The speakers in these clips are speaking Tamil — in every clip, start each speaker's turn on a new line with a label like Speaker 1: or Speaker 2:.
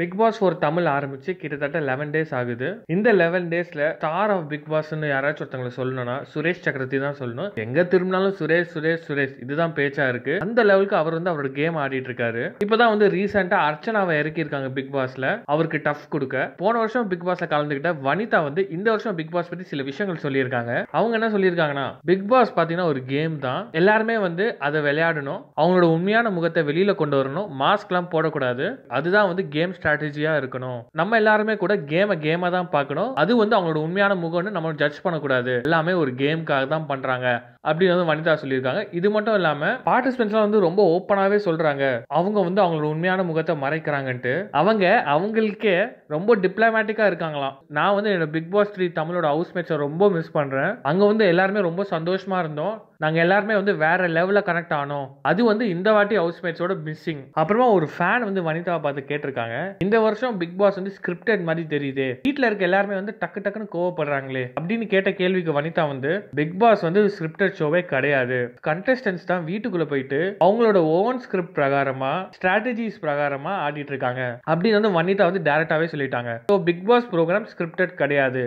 Speaker 1: பிக் பாஸ் ஒரு தமிழ் ஆரம்பிச்சு கிட்டத்தட்ட லெவன் டேஸ் ஆகுது இந்த லெவன் டேஸ்ல ஸ்டார் ஆஃப் பிக் பாஸ்ன்னு யாராச்சும் ஒருத்தங்களை சொல்லணும்னா சுரேஷ் சக்கரவர்த்தி தான் சொல்லணும் எங்க திரும்பினாலும் சுரேஷ் சுரேஷ் சுரேஷ் இதுதான் பேச்சா இருக்கு அந்த லெவலுக்கு அவர் வந்து அவரோட கேம் ஆடிட்டு இருக்காரு இப்பதான் வந்து ரீசெண்டா அர்ச்சனாவை இறக்கியிருக்காங்க பிக் பாஸ்ல அவருக்கு டஃப் கொடுக்க போன வருஷம் பிக் பாஸ்ல கலந்துகிட்ட வனிதா வந்து இந்த வருஷம் பிக் பாஸ் பத்தி சில விஷயங்கள் சொல்லியிருக்காங்க அவங்க என்ன சொல்லியிருக்காங்கன்னா பிக் பாஸ் பாத்தீங்கன்னா ஒரு கேம் தான் எல்லாருமே வந்து அதை விளையாடணும் அவங்களோட உண்மையான முகத்தை வெளியில கொண்டு வரணும் மாஸ்க் எல்லாம் போடக்கூடாது அதுதான் வந்து கேம்ஸ் ஸ்ட்ராட்டஜியா இருக்கணும் நம்ம எல்லாருமே கூட கேமை கேம தான் பார்க்கணும் அது வந்து அவங்களோட உண்மையான முகம்னு நம்ம ஜட்ஜ் பண்ணக்கூடாது எல்லாமே ஒரு கேமுக்காக தான் பண்ணுறாங்க அப்படின்னு வந்து வனிதா சொல்லியிருக்காங்க இது மட்டும் இல்லாமல் பார்ட்டிசிபென்ட்ஸ்லாம் வந்து ரொம்ப ஓப்பனாகவே சொல்கிறாங்க அவங்க வந்து அவங்களோட உண்மையான முகத்தை மறைக்கிறாங்கன்ட்டு அவங்க அவங்களுக்கே ரொம்ப டிப்ளமேட்டிக்காக இருக்காங்களாம் நான் வந்து என்னோட பிக் பாஸ் த்ரீ தமிழோட ஹவுஸ் மேட்சை ரொம்ப மிஸ் பண்ணுறேன் அங்கே வந்து எல்லாருமே ரொம்ப சந்தோஷமாக இருந்தோம் நாங்கள் எல்லாருமே வந்து வேற லெவலில் கனெக்ட் ஆனோம் அது வந்து இந்த வாட்டி ஹவுஸ் மேட்ச்சோட மிஸ்ஸிங் அப்புறமா ஒரு ஃபேன் வந்து வனிதாவை பார்த்து கேட்டிருக்காங்க இந்த வருஷம் பிக் பாஸ் வந்து ஸ்கிரிப்டட் மாதிரி தெரியுது வீட்டில் இருக்க எல்லாருமே வந்து டக்கு டக்குன்னு கோவப்படுறாங்களே அப்படின்னு கேட்ட கேள்விக்கு வனிதா வந்து பிக் பாஸ் வந்து ஸ்கிரிப்டட் ஷோவே கிடையாது கண்டஸ்டன்ஸ் தான் வீட்டுக்குள்ள போயிட்டு அவங்களோட ஓன் ஸ்கிரிப்ட் பிரகாரமா ஸ்ட்ராட்டஜிஸ் பிரகாரமா ஆடிட்டு இருக்காங்க அப்படின்னு வந்து வனிதா வந்து டேரக்டாவே சொல்லிட்டாங்க so Bigg Boss program scripted கிடையாது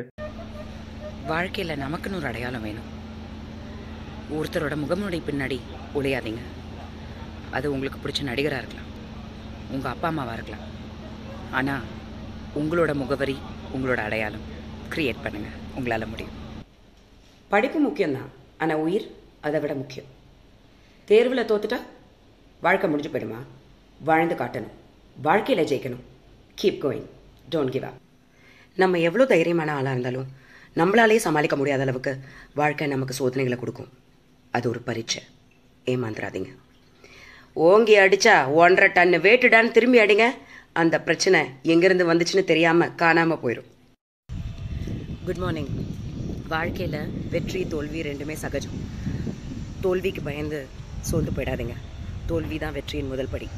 Speaker 2: வாழ்க்கையில் நமக்குன்னு ஒரு அடையாளம் வேணும் ஒருத்தரோட முகமுடைய பின்னாடி ஒளியாதீங்க அது உங்களுக்கு பிடிச்ச நடிகராக இருக்கலாம் உங்கள் அப்பா அம்மாவாக இருக்கலாம் ஆனால் உங்களோட முகவரி உங்களோட அடையாளம் க்ரியேட் பண்ணுங்கள் உங்களால் முடியும் படிப்பு முக்கியம்தான் ஆனால் உயிர் அதை விட முக்கியம் தேர்வில் தோத்துட்டா வாழ்க்கை முடிஞ்சு போயிடுமா வாழ்ந்து காட்டணும் வாழ்க்கையில் ஜெயிக்கணும் keep going don't give up நம்ம எவ்வளோ தைரியமான ஆளாக இருந்தாலும் நம்மளாலே சமாளிக்க முடியாத அளவுக்கு வாழ்க்கை நமக்கு சோதனைகளை கொடுக்கும் அது ஒரு பரீட்சை ஏமாந்துடாதீங்க ஓங்கி அடித்தா ஒன்றரை டன்னு வேட்டுடான்னு திரும்பி அடிங்க அந்த பிரச்சனை எங்கேருந்து வந்துச்சுன்னு தெரியாமல் காணாமல் போயிடும் குட் மார்னிங் வாழ்க்கையில் வெற்றி தோல்வி ரெண்டுமே சகஜம் தோல்விக்கு பயந்து சோர்ந்து போயிடாதீங்க தோல்வி தான் வெற்றியின் முதல் படி